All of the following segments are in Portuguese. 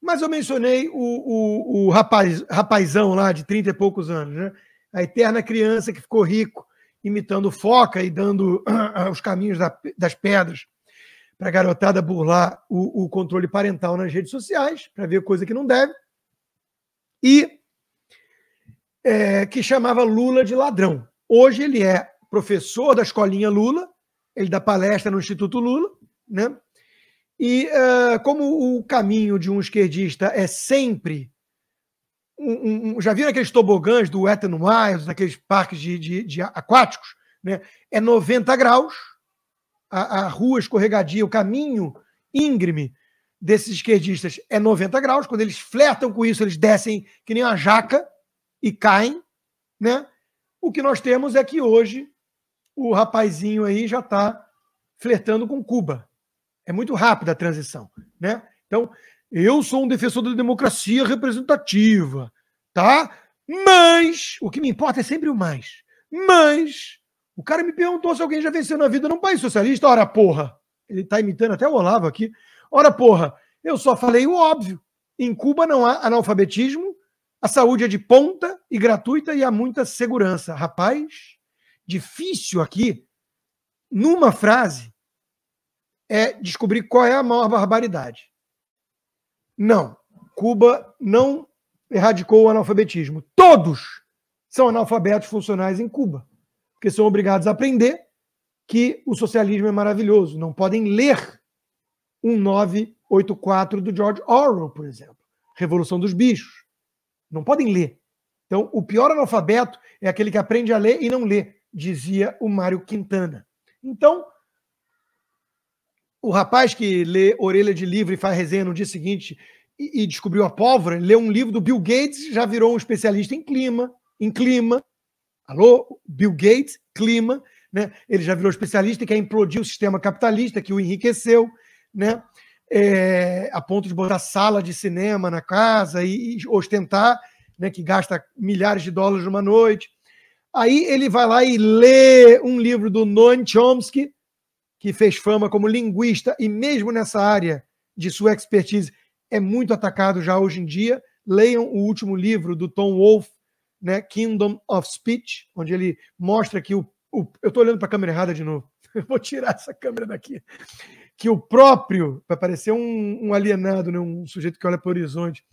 Mas eu mencionei o, o, o rapaz, rapazão lá de 30 e poucos anos, né? A eterna criança que ficou rico imitando foca e dando os caminhos da, das pedras para a garotada burlar o, o, controle parental nas redes sociais, para ver coisa que não deve, e é, que chamava Lula de ladrão. Hoje ele é professor da escolinha Lula, ele dá palestra no Instituto Lula, né? E uh, como o caminho de um esquerdista é sempre. Um, um, já viram aqueles tobogãs do Ethan Miles, daqueles parques de, de, de aquáticos? Né? É 90 graus, a, a rua escorregadia, o caminho íngreme desses esquerdistas é 90 graus. Quando eles flertam com isso, eles descem que nem uma jaca e caem. Né? O que nós temos é que hoje o rapazinho aí já está flertando com Cuba. É muito rápida a transição, né? Então, eu sou um defensor da democracia representativa, tá? Mas, o que me importa é sempre o mais. Mas, o cara me perguntou se alguém já venceu na vida num país socialista. Ora, porra. Ele está imitando até o Olavo aqui. Ora, porra. Eu só falei o óbvio. Em Cuba não há analfabetismo, a saúde é de ponta e gratuita e há muita segurança. Rapaz, difícil aqui, numa frase, é descobrir qual é a maior barbaridade. Não, Cuba não erradicou o analfabetismo. Todos são analfabetos funcionais em Cuba, porque são obrigados a aprender que o socialismo é maravilhoso. Não podem ler 1984 do George Orwell, por exemplo, Revolução dos Bichos. Não podem ler. Então, o pior analfabeto é aquele que aprende a ler e não lê, dizia o Mário Quintana. Então, o rapaz que lê Orelha de Livro e faz resenha no dia seguinte e, e descobriu a pólvora, leu um livro do Bill Gates já virou um especialista em clima, em clima. Alô, Bill Gates, clima, né? Ele já virou especialista e quer implodir o sistema capitalista que o enriqueceu, né? É, a ponto de botar sala de cinema na casa e, e ostentar, né? Que gasta milhares de dólares numa noite. Aí ele vai lá e lê um livro do Noam Chomsky, que fez fama como linguista e mesmo nessa área de sua expertise é muito atacado já hoje em dia. Leiam o último livro do Tom Wolfe, né, Kingdom of Speech, onde ele mostra que o, o eu estou olhando para a câmera errada de novo. Eu vou tirar essa câmera daqui. Que o próprio, vai parecer um, um alienado, né, um sujeito que olha para o horizonte.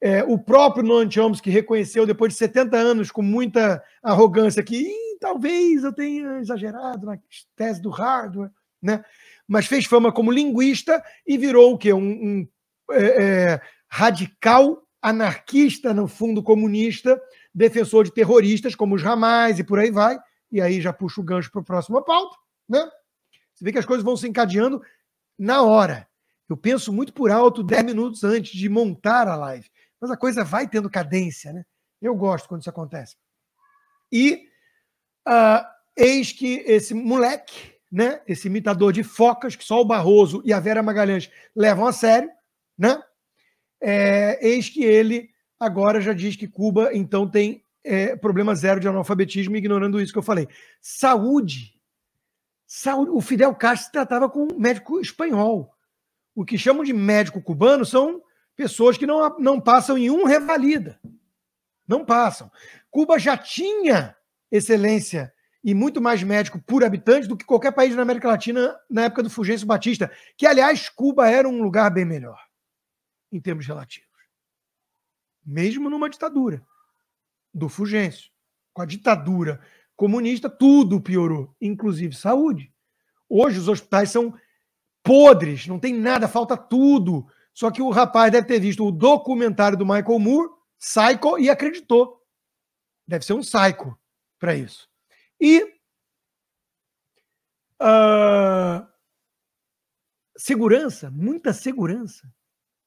É, o próprio Noam Chomsky reconheceu depois de 70 anos com muita arrogância que talvez eu tenha exagerado na tese do hardware, né? mas fez fama como linguista e virou o quê? Um, um é, é, radical anarquista, no fundo comunista, defensor de terroristas como os Ramais e por aí vai. E aí já puxa o gancho para a próxima pauta. Né? Você vê que as coisas vão se encadeando na hora. Eu penso muito por alto 10 minutos antes de montar a live. Mas a coisa vai tendo cadência, né? Eu gosto quando isso acontece. E ah, eis que esse moleque, né, esse imitador de focas, que só o Barroso e a Vera Magalhães levam a sério, né? É, eis que ele agora já diz que Cuba, então, tem é, problema zero de analfabetismo, ignorando isso que eu falei. Saúde. Saúde. O Fidel Castro se tratava com um médico espanhol. O que chamam de médico cubano são pessoas que não, não passam em um revalida. Não passam. Cuba já tinha excelência e muito mais médico por habitante do que qualquer país na América Latina na época do Fulgêncio Batista, que, aliás, Cuba era um lugar bem melhor em termos relativos. Mesmo numa ditadura do Fulgêncio. Com a ditadura comunista, tudo piorou, inclusive saúde. Hoje os hospitais são podres, não tem nada, falta tudo. Só que o rapaz deve ter visto o documentário do Michael Moore, Psycho, e acreditou. Deve ser um psycho para isso. E uh, segurança, muita segurança.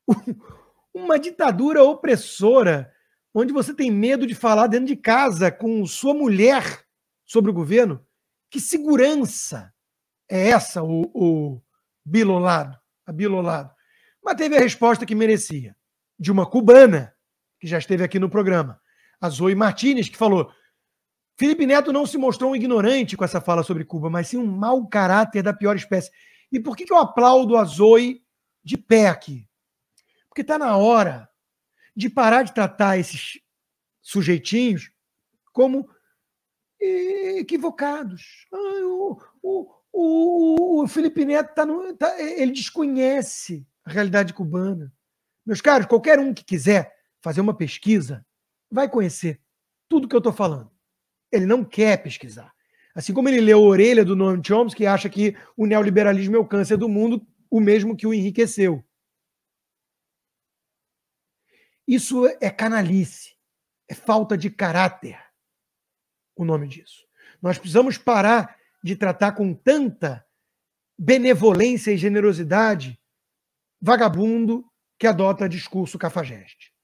Uma ditadura opressora, onde você tem medo de falar dentro de casa com sua mulher sobre o governo. Que segurança é essa, o, o Bilolado? A Bilolado. Mas teve a resposta que merecia, de uma cubana, que já esteve aqui no programa. A Zoe Martinez, que falou: Felipe Neto não se mostrou um ignorante com essa fala sobre Cuba, mas sim um mau caráter da pior espécie. E por que, que eu aplaudo a Zoe de pé aqui? Porque está na hora de parar de tratar esses sujeitinhos como equivocados. Ah, o, o, o, Felipe Neto tá no, tá, ele desconhece a realidade cubana. Meus caros, qualquer um que quiser fazer uma pesquisa vai conhecer tudo que eu estou falando. Ele não quer pesquisar. Assim como ele lê a orelha do Noam Chomsky e acha que o neoliberalismo é o câncer do mundo, o mesmo que o enriqueceu. Isso é canalice, é falta de caráter o nome disso. Nós precisamos parar de tratar com tanta benevolência e generosidade vagabundo que adota discurso cafajeste.